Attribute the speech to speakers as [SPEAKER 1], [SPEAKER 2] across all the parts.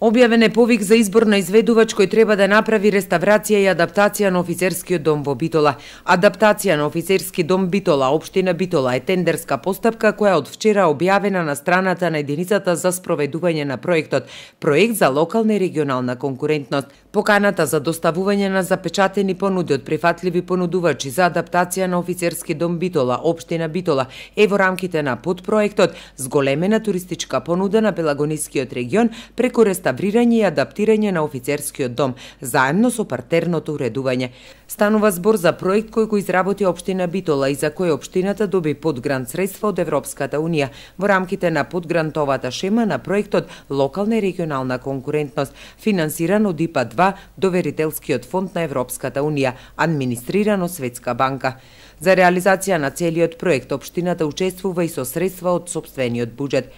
[SPEAKER 1] Објавен е повик за избор на изведувач кој треба да направи реставрација и адаптација на офицерскиот дом во Битола. Адаптација на офицерски дом Битола, општина Битола е тендерска постапка која од вчера објавена на страната на единицата за спроведување на проектот, проект за локална и регионална конкурентност. Поканата за доставување на запечатени понуди од прифатливи понудувачи за адаптација на офицерски дом Битола, општина Битола, е во рамките на подпроектот зголемена туристичка понуда на Пелагонискиот регион преку реставрација реставрирање и адаптирање на офицерскиот дом, заедно со партерното уредување. Станува збор за проект кој го изработи Обштина Битола и за кој Обштината доби подгрант средства од Европската Унија во рамките на подгрантовата шема на проектот Локална и регионална конкурентност, финансиран од ИПА-2 доверителскиот фонд на Европската Унија, администриран од Светска банка. За реализација на целиот проект, Обштината учествува и со средства од собствениот буџет.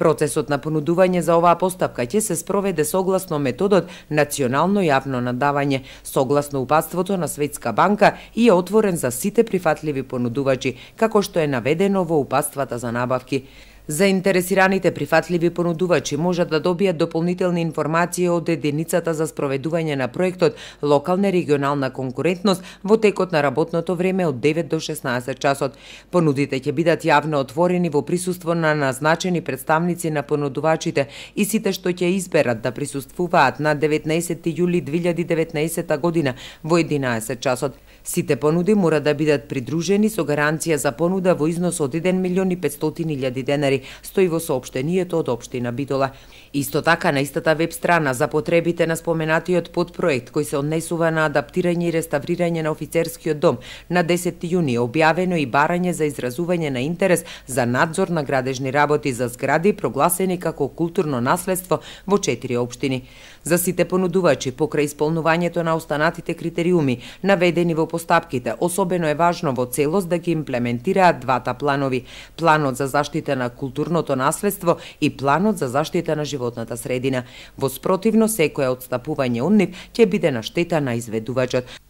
[SPEAKER 1] Процесот на понудување за оваа поставка ќе се спроведе согласно методот национално јавно надавање, согласно упатството на Светска банка и е отворен за сите прифатливи понудувачи, како што е наведено во упатствата за набавки. Заинтересираните прифатливи понудувачи можат да добијат дополнителни информации од единицата за спроведување на проектот локална регионална конкурентност во текот на работното време од 9 до 16 часот. Понудите ќе бидат јавно отворени во присуство на назначени представници на понудувачите и сите што ќе изберат да присуствуваат на 19 јули 2019 година во 11 часот. Сите понуди мора да бидат придружени со гаранција за понуда во износ од 1 милион и 500 илјади денари, стои во сообштенијето од Обштина Битола. Исто така на истата веб страна за потребите на споменатиот подпроект кој се однесува на адаптирање и реставрирање на офицерскиот дом на 10 јуни објавено и барање за изразување на интерес за надзор на градежни работи за згради прогласени како културно наследство во четири општини. За сите понудувачи покрај исполнувањето на останатите критериуми наведени во постапките. Особено е важно во целост да ги имплементираат двата планови, планот за заштита на културното наследство и планот за заштита на животната средина. Во спротивно, секое одстапување од нив ќе биде на штета на изведувачот.